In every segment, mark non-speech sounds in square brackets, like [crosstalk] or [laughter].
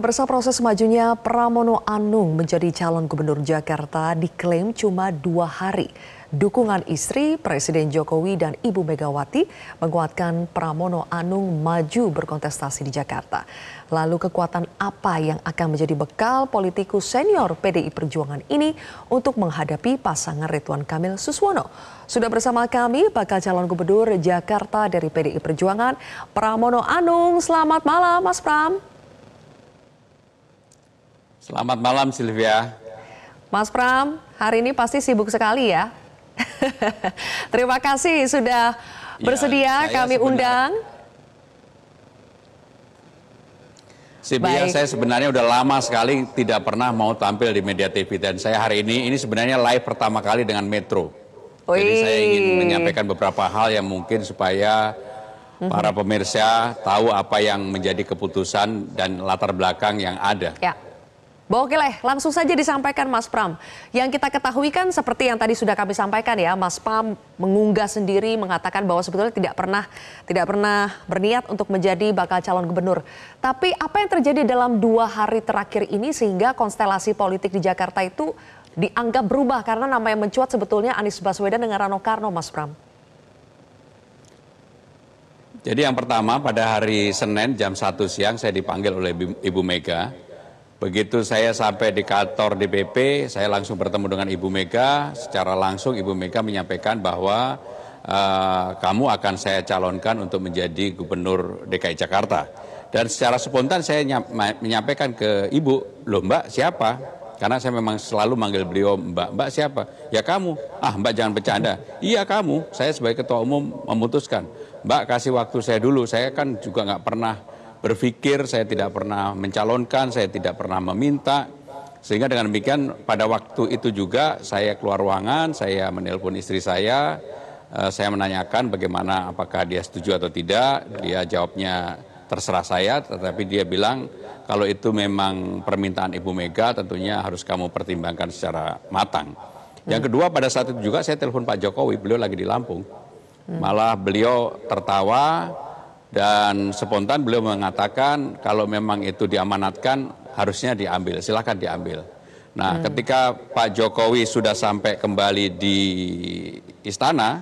Pemirsa proses majunya Pramono Anung menjadi calon gubernur Jakarta diklaim cuma dua hari. Dukungan istri Presiden Jokowi dan Ibu Megawati menguatkan Pramono Anung maju berkontestasi di Jakarta. Lalu kekuatan apa yang akan menjadi bekal politikus senior PDI Perjuangan ini untuk menghadapi pasangan Ridwan Kamil Suswono? Sudah bersama kami bakal calon gubernur Jakarta dari PDI Perjuangan, Pramono Anung. Selamat malam Mas Pram. Selamat malam Sylvia, Mas Pram, hari ini pasti sibuk sekali ya. [laughs] Terima kasih sudah ya, bersedia ya, kami sebenarnya. undang. Sylvia, Baik. saya sebenarnya udah lama sekali tidak pernah mau tampil di media TV dan saya hari ini ini sebenarnya live pertama kali dengan Metro. Ui. Jadi saya ingin menyampaikan beberapa hal yang mungkin supaya mhm. para pemirsa tahu apa yang menjadi keputusan dan latar belakang yang ada. Ya. Oke lah, langsung saja disampaikan Mas Pram. Yang kita ketahui kan seperti yang tadi sudah kami sampaikan ya, Mas Pram mengunggah sendiri mengatakan bahwa sebetulnya tidak pernah tidak pernah berniat untuk menjadi bakal calon gubernur. Tapi apa yang terjadi dalam dua hari terakhir ini sehingga konstelasi politik di Jakarta itu dianggap berubah karena nama yang mencuat sebetulnya Anies Baswedan dengan Rano Karno, Mas Pram. Jadi yang pertama pada hari Senin jam 1 siang saya dipanggil oleh Ibu Mega Begitu saya sampai di kantor DPP, saya langsung bertemu dengan Ibu Mega. Secara langsung Ibu Mega menyampaikan bahwa uh, kamu akan saya calonkan untuk menjadi Gubernur DKI Jakarta. Dan secara spontan saya menyampaikan ke Ibu, loh Mbak siapa? Karena saya memang selalu manggil beliau Mbak. Mbak siapa? Ya kamu. Ah Mbak jangan bercanda. Iya kamu. Saya sebagai Ketua Umum memutuskan. Mbak kasih waktu saya dulu. Saya kan juga nggak pernah berpikir, saya tidak pernah mencalonkan, saya tidak pernah meminta. Sehingga dengan demikian pada waktu itu juga saya keluar ruangan, saya menelpon istri saya, eh, saya menanyakan bagaimana apakah dia setuju atau tidak, dia jawabnya terserah saya, tetapi dia bilang kalau itu memang permintaan Ibu Mega tentunya harus kamu pertimbangkan secara matang. Yang kedua pada saat itu juga saya telepon Pak Jokowi, beliau lagi di Lampung. Malah beliau tertawa, dan spontan beliau mengatakan kalau memang itu diamanatkan harusnya diambil, silahkan diambil. Nah, hmm. ketika Pak Jokowi sudah sampai kembali di istana,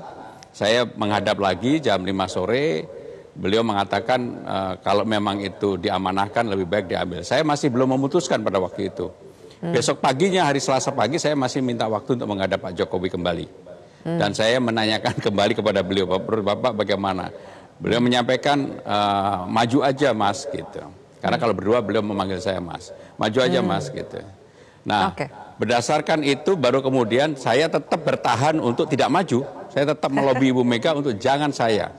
saya menghadap lagi jam 5 sore, beliau mengatakan e, kalau memang itu diamanahkan lebih baik diambil. Saya masih belum memutuskan pada waktu itu. Hmm. Besok paginya hari Selasa pagi saya masih minta waktu untuk menghadap Pak Jokowi kembali. Hmm. Dan saya menanyakan [laughs] kembali kepada beliau, Bapak, Bapak bagaimana? Beliau menyampaikan uh, maju aja mas gitu. Karena hmm. kalau berdua beliau memanggil saya mas. Maju aja hmm. mas gitu. Nah okay. berdasarkan itu baru kemudian saya tetap bertahan untuk tidak maju. Saya tetap melobi [laughs] Ibu Mega untuk jangan saya.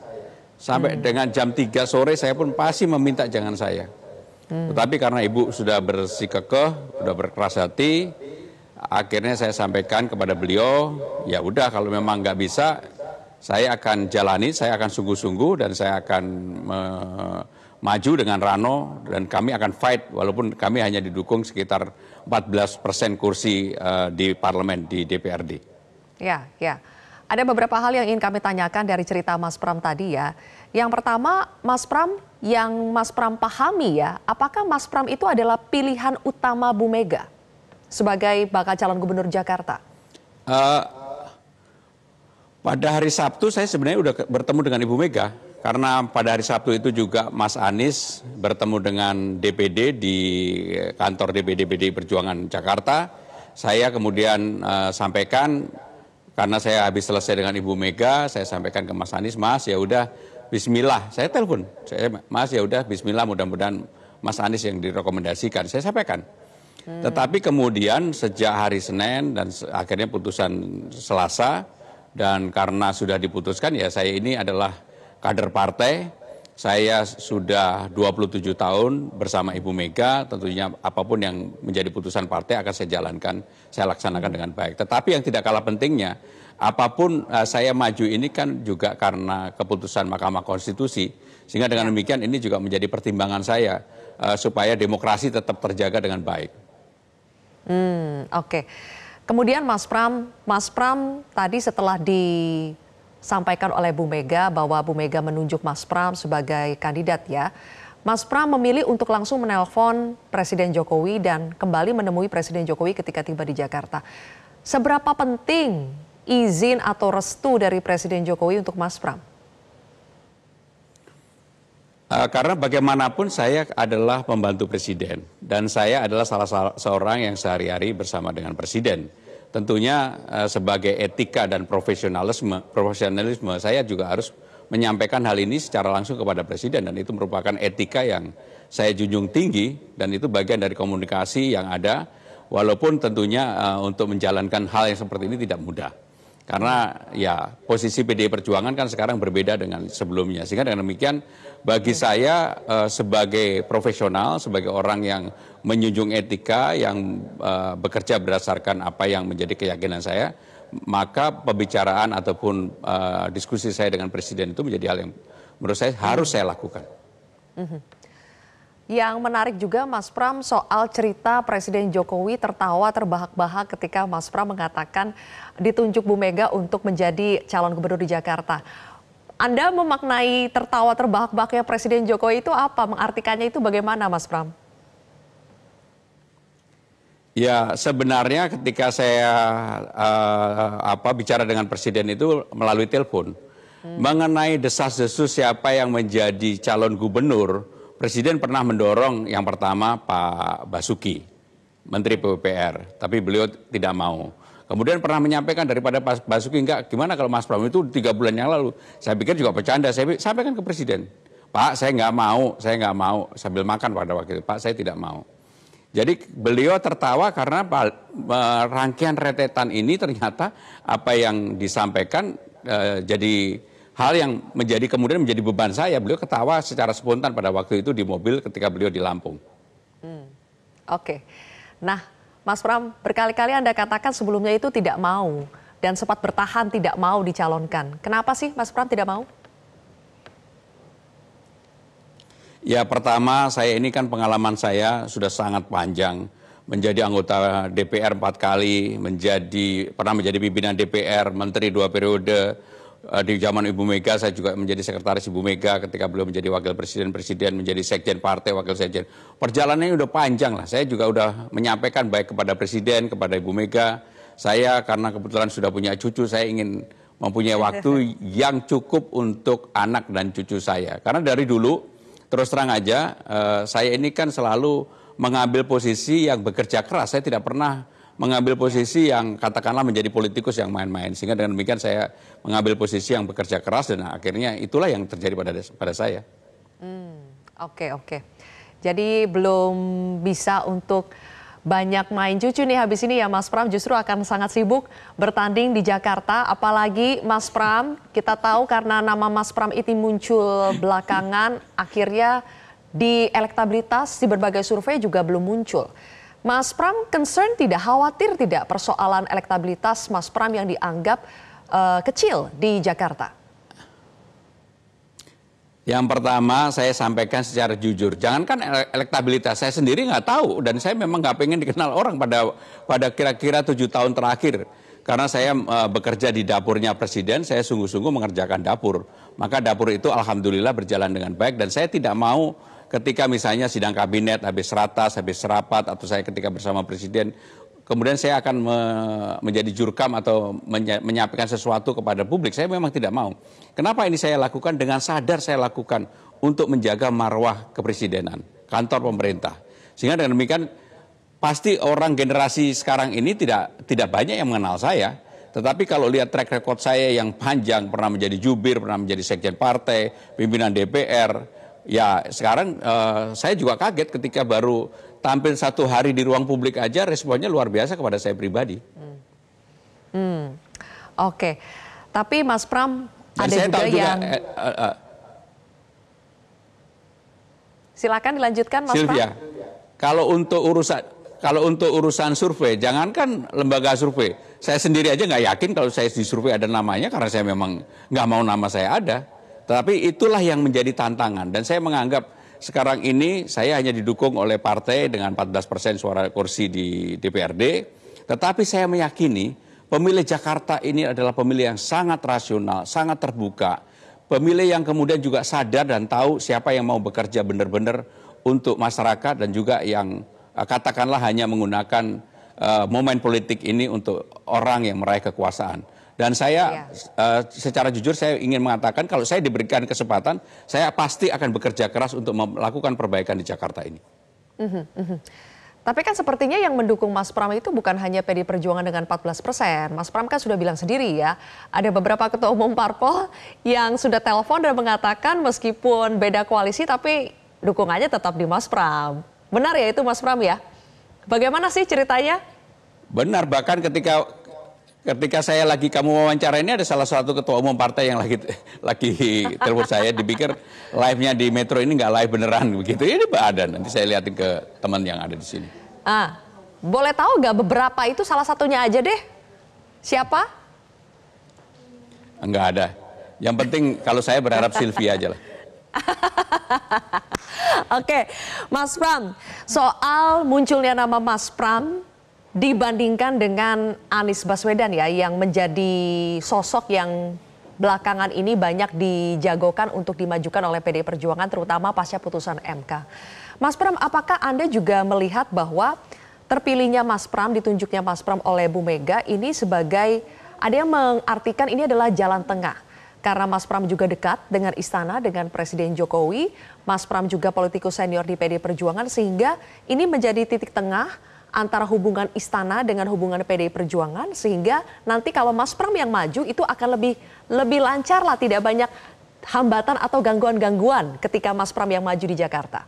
Sampai hmm. dengan jam 3 sore saya pun pasti meminta jangan saya. Hmm. Tetapi karena Ibu sudah bersikekeh, sudah berkeras hati, akhirnya saya sampaikan kepada beliau, ya udah kalau memang nggak bisa saya akan jalani, saya akan sungguh-sungguh dan saya akan maju dengan Rano dan kami akan fight walaupun kami hanya didukung sekitar 14 persen kursi uh, di parlemen di DPRD. Ya, ya. Ada beberapa hal yang ingin kami tanyakan dari cerita Mas Pram tadi ya. Yang pertama, Mas Pram yang Mas Pram pahami ya, apakah Mas Pram itu adalah pilihan utama Bu Mega sebagai bakal calon gubernur Jakarta? Uh, pada hari Sabtu saya sebenarnya sudah bertemu dengan Ibu Mega karena pada hari Sabtu itu juga Mas Anies bertemu dengan DPD di eh, kantor DPD PD Perjuangan Jakarta. Saya kemudian uh, sampaikan karena saya habis selesai dengan Ibu Mega, saya sampaikan ke Mas Anies, Mas ya udah Bismillah, saya telepon, saya Mas ya udah Bismillah mudah-mudahan Mas Anies yang direkomendasikan, saya sampaikan. Hmm. Tetapi kemudian sejak hari Senin dan akhirnya putusan Selasa, dan karena sudah diputuskan ya saya ini adalah kader partai, saya sudah 27 tahun bersama Ibu Mega, tentunya apapun yang menjadi putusan partai akan saya jalankan, saya laksanakan dengan baik. Tetapi yang tidak kalah pentingnya, apapun eh, saya maju ini kan juga karena keputusan Mahkamah Konstitusi, sehingga dengan ya. demikian ini juga menjadi pertimbangan saya eh, supaya demokrasi tetap terjaga dengan baik. Hmm, oke. Okay. Kemudian Mas Pram, Mas Pram tadi setelah disampaikan oleh Bu Mega bahwa Bu Mega menunjuk Mas Pram sebagai kandidat ya. Mas Pram memilih untuk langsung menelpon Presiden Jokowi dan kembali menemui Presiden Jokowi ketika tiba di Jakarta. Seberapa penting izin atau restu dari Presiden Jokowi untuk Mas Pram? Eh, karena bagaimanapun saya adalah pembantu presiden dan saya adalah salah seorang yang sehari-hari bersama dengan presiden. Tentunya eh, sebagai etika dan profesionalisme, profesionalisme saya juga harus menyampaikan hal ini secara langsung kepada presiden dan itu merupakan etika yang saya junjung tinggi dan itu bagian dari komunikasi yang ada walaupun tentunya eh, untuk menjalankan hal yang seperti ini tidak mudah. Karena ya posisi PDI Perjuangan kan sekarang berbeda dengan sebelumnya. Sehingga dengan demikian bagi saya uh, sebagai profesional, sebagai orang yang menjunjung etika, yang uh, bekerja berdasarkan apa yang menjadi keyakinan saya, maka pembicaraan ataupun uh, diskusi saya dengan Presiden itu menjadi hal yang menurut saya harus saya lakukan. -hmm. Yang menarik juga Mas Pram soal cerita Presiden Jokowi tertawa terbahak-bahak ketika Mas Pram mengatakan ditunjuk Bu Mega untuk menjadi calon gubernur di Jakarta. Anda memaknai tertawa terbahak-bahaknya Presiden Jokowi itu apa? Mengartikannya itu bagaimana Mas Pram? Ya sebenarnya ketika saya uh, apa bicara dengan Presiden itu melalui telepon. Hmm. Mengenai desas-desus siapa yang menjadi calon gubernur, Presiden pernah mendorong yang pertama Pak Basuki, Menteri PUPR, tapi beliau tidak mau. Kemudian pernah menyampaikan daripada Pak Basuki, enggak gimana kalau Mas Pram itu tiga bulan yang lalu. Saya pikir juga bercanda, saya sampaikan ke Presiden. Pak, saya nggak mau, saya nggak mau sambil makan pada waktu itu. Pak, saya tidak mau. Jadi beliau tertawa karena eh, rangkaian retetan ini ternyata apa yang disampaikan eh, jadi hal yang menjadi kemudian menjadi beban saya. Beliau ketawa secara spontan pada waktu itu di mobil ketika beliau di Lampung. Hmm. Oke, okay. nah Mas Pram berkali-kali Anda katakan sebelumnya itu tidak mau dan sempat bertahan tidak mau dicalonkan. Kenapa sih Mas Pram tidak mau? Ya pertama saya ini kan pengalaman saya sudah sangat panjang menjadi anggota DPR empat kali, menjadi pernah menjadi pimpinan DPR, menteri dua periode, Eh, di zaman Ibu Mega saya juga menjadi sekretaris Ibu Mega ketika beliau menjadi wakil presiden, presiden menjadi sekjen partai, wakil sekjen. Perjalanannya udah panjang lah. Saya juga udah menyampaikan baik kepada presiden, kepada Ibu Mega. Saya karena kebetulan sudah punya cucu, saya ingin mempunyai [laughs] waktu yang cukup untuk anak dan cucu saya. Karena dari dulu terus terang aja eh, saya ini kan selalu mengambil posisi yang bekerja keras. Saya tidak pernah mengambil posisi yang katakanlah menjadi politikus yang main-main. Sehingga dengan demikian saya mengambil posisi yang bekerja keras dan akhirnya itulah yang terjadi pada pada saya. Oke hmm, oke. Okay, okay. Jadi belum bisa untuk banyak main cucu nih habis ini ya Mas Pram justru akan sangat sibuk bertanding di Jakarta apalagi Mas Pram kita tahu karena nama Mas Pram itu muncul belakangan akhirnya di elektabilitas di berbagai survei juga belum muncul. Mas Pram concern tidak khawatir tidak persoalan elektabilitas Mas Pram yang dianggap uh, kecil di Jakarta? Yang pertama saya sampaikan secara jujur, jangankan elektabilitas saya sendiri nggak tahu dan saya memang nggak pengen dikenal orang pada pada kira-kira tujuh tahun terakhir karena saya uh, bekerja di dapurnya presiden, saya sungguh-sungguh mengerjakan dapur. Maka dapur itu alhamdulillah berjalan dengan baik dan saya tidak mau ketika misalnya sidang kabinet habis ratas, habis rapat, atau saya ketika bersama presiden, kemudian saya akan me menjadi jurkam atau menya menyampaikan sesuatu kepada publik. Saya memang tidak mau. Kenapa ini saya lakukan? Dengan sadar saya lakukan untuk menjaga marwah kepresidenan, kantor pemerintah. Sehingga dengan demikian pasti orang generasi sekarang ini tidak tidak banyak yang mengenal saya. Tetapi kalau lihat track record saya yang panjang, pernah menjadi jubir, pernah menjadi sekjen partai, pimpinan DPR, ya sekarang uh, saya juga kaget ketika baru tampil satu hari di ruang publik aja responnya luar biasa kepada saya pribadi. Hmm. Hmm. Oke, okay. tapi Mas Pram Dan ada saya juga tahu yang eh, eh, eh, silakan dilanjutkan Mas Sylvia. Pram. Kalau untuk urusan kalau untuk urusan survei, jangankan lembaga survei, saya sendiri aja nggak yakin kalau saya disurvei ada namanya karena saya memang nggak mau nama saya ada. Tetapi itulah yang menjadi tantangan dan saya menganggap sekarang ini saya hanya didukung oleh partai dengan 14% persen suara kursi di DPRD, tetapi saya meyakini pemilih Jakarta ini adalah pemilih yang sangat rasional, sangat terbuka, pemilih yang kemudian juga sadar dan tahu siapa yang mau bekerja benar-benar untuk masyarakat dan juga yang eh, katakanlah hanya menggunakan uh, momen politik ini untuk orang yang meraih kekuasaan. Dan saya uh, secara jujur saya ingin mengatakan kalau saya diberikan kesempatan, saya pasti akan bekerja keras untuk melakukan perbaikan di Jakarta ini. -hmm. Tapi kan sepertinya yang mendukung Mas Pram itu bukan hanya PD Perjuangan dengan 14 persen. Mas Pram kan sudah bilang sendiri ya, ada beberapa ketua umum parpol yang sudah telepon dan mengatakan meskipun beda koalisi tapi dukungannya tetap di Mas Pram. Benar ya itu Mas Pram ya? Bagaimana sih ceritanya? Benar, bahkan ketika Ketika saya lagi kamu wawancara ini ada salah satu ketua umum partai yang lagi lagi telepon saya dipikir live-nya di Metro ini nggak live beneran begitu. Ini ada nanti saya lihatin ke teman yang ada di sini. Ah, boleh tahu nggak beberapa itu salah satunya aja deh. Siapa? Enggak ada. Yang penting kalau saya berharap Sylvia aja lah. [laughs] Oke, Mas Pram, soal munculnya nama Mas Pram dibandingkan dengan Anies Baswedan ya yang menjadi sosok yang belakangan ini banyak dijagokan untuk dimajukan oleh PD Perjuangan terutama pasca putusan MK. Mas Pram, apakah Anda juga melihat bahwa terpilihnya Mas Pram, ditunjuknya Mas Pram oleh Bu Mega ini sebagai ada yang mengartikan ini adalah jalan tengah karena Mas Pram juga dekat dengan istana, dengan Presiden Jokowi. Mas Pram juga politikus senior di PD Perjuangan, sehingga ini menjadi titik tengah antara hubungan istana dengan hubungan PDI Perjuangan sehingga nanti kalau Mas Pram yang maju itu akan lebih lebih lancar lah tidak banyak hambatan atau gangguan-gangguan ketika Mas Pram yang maju di Jakarta.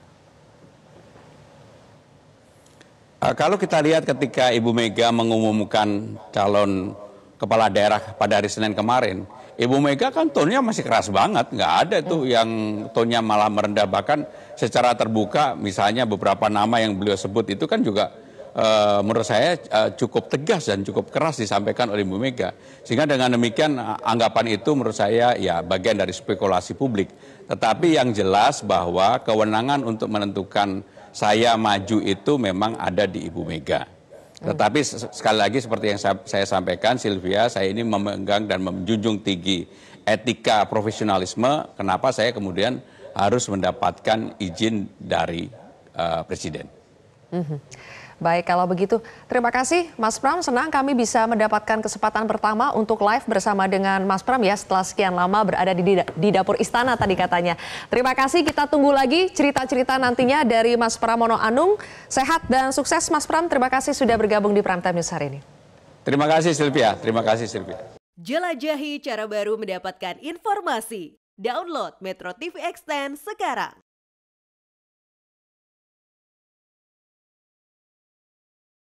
Eh, kalau kita lihat ketika Ibu Mega mengumumkan calon kepala daerah pada hari Senin kemarin, Ibu Mega kan tonnya masih keras banget, nggak ada tuh iya. yang tonnya malah merendah bahkan secara terbuka, misalnya beberapa nama yang beliau sebut itu kan juga Eh, menurut saya uh, cukup tegas dan cukup keras disampaikan oleh Bu Mega. Sehingga dengan demikian eh, anggapan itu menurut saya ya bagian dari spekulasi publik. Tetapi yang jelas bahwa kewenangan untuk menentukan saya maju itu memang ada di Ibu Mega. Hmm. Tetapi sekali lagi seperti yang saya, sampaikan Sylvia, saya ini memegang dan menjunjung tinggi etika profesionalisme. Kenapa saya kemudian harus mendapatkan izin dari uh, Presiden? Mm -hmm. Baik, kalau begitu, terima kasih Mas Pram. Senang kami bisa mendapatkan kesempatan pertama untuk live bersama dengan Mas Pram ya setelah sekian lama berada di, di dapur istana tadi katanya. Terima kasih, kita tunggu lagi cerita-cerita nantinya dari Mas Pramono Anung. Sehat dan sukses Mas Pram, terima kasih sudah bergabung di Prime Time News hari ini. Terima kasih Silvia, terima kasih Silvia. Jelajahi cara baru mendapatkan informasi. Download Metro TV Extend sekarang.